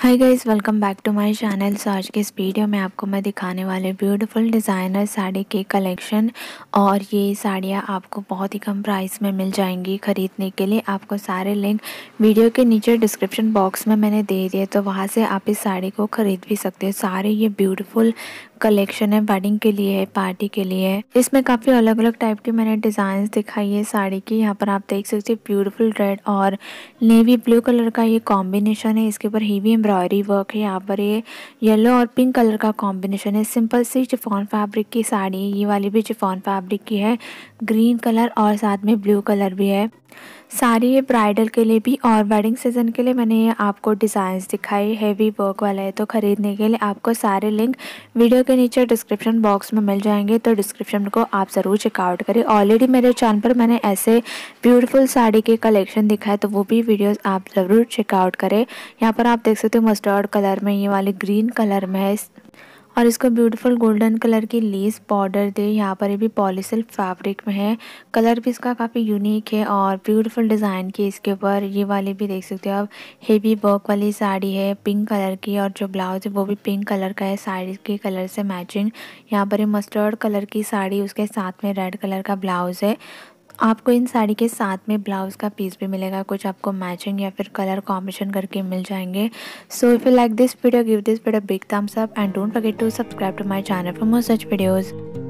hi guys welcome back to my channel so आज के इस वीडियो में आपको मैं दिखाने वाले ब्यूटीफुल डिज़ाइनर साड़ी के कलेक्शन और ये साड़ियाँ आपको बहुत ही कम प्राइस में मिल जाएंगी ख़रीदने के लिए आपको सारे लिंक वीडियो के नीचे डिस्क्रिप्शन बॉक्स में मैंने दे दिए तो वहाँ से आप इस साड़ी को ख़रीद भी सकते हो सारे ये ब्यूटिफुल कलेक्शन है वेडिंग के लिए है पार्टी के लिए है इसमें काफ़ी अलग अलग टाइप की मैंने डिज़ाइन दिखाई है साड़ी की यहाँ पर आप देख सकते हैं ब्यूटीफुल रेड और नेवी ब्लू कलर का ये कॉम्बिनेशन है इसके ऊपर हीवी एम्ब्रॉयडरी वर्क है यहाँ पर ये येलो और पिंक कलर का कॉम्बिनेशन है सिंपल सी चिफॉन फैब्रिक की साड़ी है ये वाली भी चिफॉन फैब्रिक की है ग्रीन कलर और साथ में ब्लू कलर भी है सारी ये ब्राइडल के लिए भी और वेडिंग सीजन के लिए मैंने ये आपको डिज़ाइंस दिखाई हैवी वर्क वाला है तो ख़रीदने के लिए आपको सारे लिंक वीडियो के नीचे डिस्क्रिप्शन बॉक्स में मिल जाएंगे तो डिस्क्रिप्शन को आप ज़रूर चेकआउट करें ऑलरेडी मेरे चैनल पर मैंने ऐसे ब्यूटीफुल साड़ी के कलेक्शन दिखाए तो वो भी वीडियोज़ आप ज़रूर चेकआउट करें यहाँ पर आप देख सकते हो मस्टर्ड कलर में ये वाली ग्रीन कलर में है और इसको ब्यूटीफुल गोल्डन कलर की लेस बॉर्डर दे यहाँ पर भी पॉलिसल फैब्रिक में है कलर भी इसका काफ़ी यूनिक है और ब्यूटीफुल डिज़ाइन की इसके ऊपर ये वाली भी देख सकते हो आप हेवी वर्क वाली साड़ी है पिंक कलर की और जो ब्लाउज है वो भी पिंक कलर का है साड़ी के कलर से मैचिंग यहाँ पर मस्टर्ड कलर की साड़ी उसके साथ में रेड कलर का ब्लाउज है आपको इन साड़ी के साथ में ब्लाउज़ का पीस भी मिलेगा कुछ आपको मैचिंग या फिर कलर कॉम्बिनेशन करके मिल जाएंगे so if you like this video give this video big thumbs up and don't forget to subscribe to my channel for more such videos